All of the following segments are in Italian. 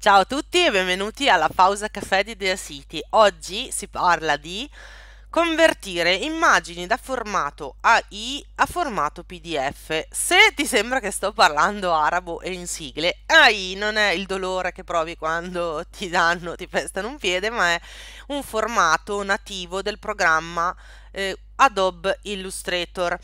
Ciao a tutti e benvenuti alla pausa caffè di Dea City. Oggi si parla di convertire immagini da formato AI a formato PDF. Se ti sembra che sto parlando arabo e in sigle, AI non è il dolore che provi quando ti danno, ti pestano un piede, ma è un formato nativo del programma eh, Adobe Illustrator.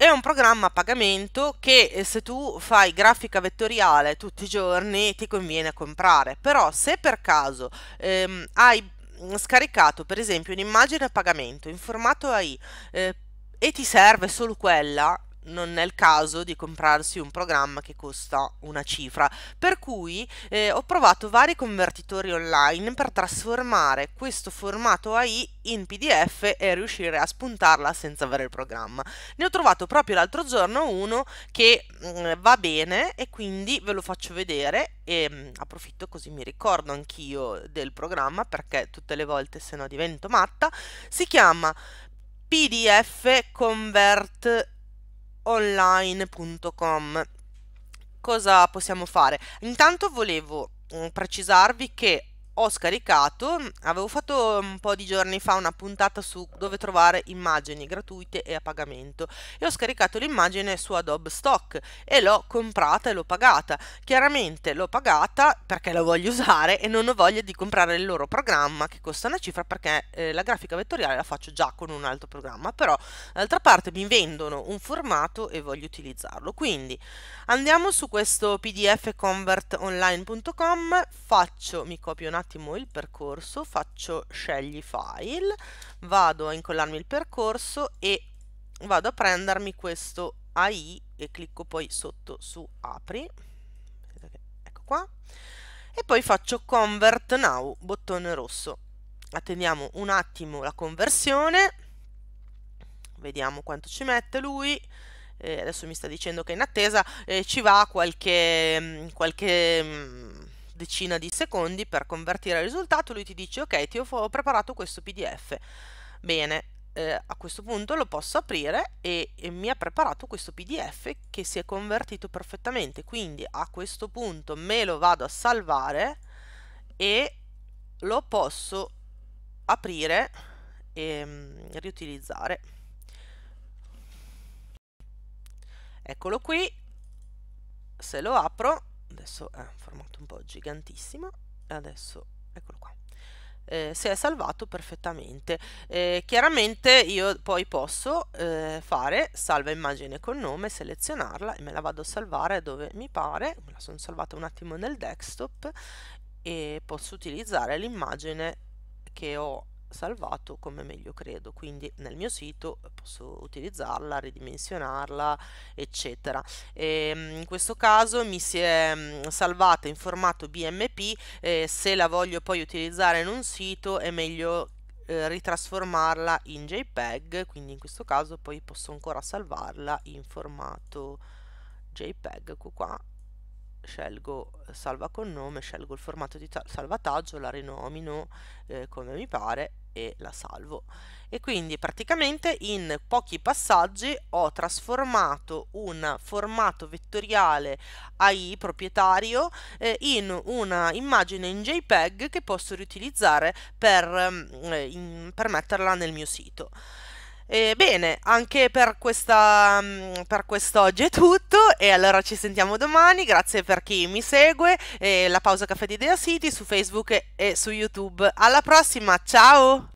È un programma a pagamento che eh, se tu fai grafica vettoriale tutti i giorni ti conviene comprare, però se per caso ehm, hai mm, scaricato per esempio un'immagine a pagamento in formato AI eh, e ti serve solo quella, non è il caso di comprarsi un programma che costa una cifra. Per cui eh, ho provato vari convertitori online per trasformare questo formato AI in PDF e riuscire a spuntarla senza avere il programma. Ne ho trovato proprio l'altro giorno uno che mh, mm, va bene e quindi ve lo faccio vedere e mh, mm, approfitto così mi ricordo anch'io del programma perché tutte le volte se no divento matta. Si chiama PDF Convert online.com. Cosa possiamo fare? Intanto volevo mm, precisarvi che ho scaricato, avevo fatto un po' di giorni fa una puntata su dove trovare immagini gratuite e a pagamento e ho scaricato l'immagine su Adobe Stock e l'ho comprata e l'ho pagata. Chiaramente l'ho pagata perché la voglio usare e non ho voglia di comprare il loro programma che costa una cifra perché eh, la grafica vettoriale la faccio già con un altro programma, però d'altra parte mi vendono un formato e voglio utilizzarlo. Quindi andiamo su questo pdfconvertonline.com, faccio, mi copio un attimo attimo il percorso, faccio scegli file, vado a incollarmi il percorso e vado a prendermi questo AI e clicco poi sotto su apri, ecco qua, e poi faccio convert now, bottone rosso. Attendiamo un attimo la conversione, vediamo quanto ci mette lui, eh, adesso mi sta dicendo che è in attesa eh, ci va qualche, mm, qualche mm, decina di secondi per convertire il risultato, lui ti dice ok ti ho preparato questo pdf. Bene, eh, a questo punto lo posso aprire e, e mi ha preparato questo pdf che si è convertito perfettamente, quindi a questo punto me lo vado a salvare e lo posso aprire e um, riutilizzare. Eccolo qui, se lo apro adesso è un formato un po' gigantissimo e adesso eccolo qua eh, si è salvato perfettamente eh, chiaramente io poi posso eh, fare salva immagine con nome selezionarla e me la vado a salvare dove mi pare me la sono salvata un attimo nel desktop e posso utilizzare l'immagine che ho salvato come meglio credo quindi nel mio sito posso utilizzarla ridimensionarla eccetera e ehm, in questo caso mi si è mm, salvata in formato bmp eh, se la voglio poi utilizzare in un sito è meglio eh, ritrasformarla in jpeg quindi in questo caso poi posso ancora salvarla in formato jpeg ecco qua scelgo salva con nome, scelgo il formato di salvataggio, la rinomino eh, come mi pare e la salvo. E quindi praticamente in pochi passaggi ho trasformato un formato vettoriale AI proprietario eh, in una immagine in JPEG che posso riutilizzare per, mm, eh, in, per metterla nel mio sito. E eh, bene, anche per, questa, mm, per quest'oggi è tutto e allora ci sentiamo domani, grazie per chi mi segue, e eh, la pausa caffè di Idea City su Facebook e su YouTube. Alla prossima, ciao!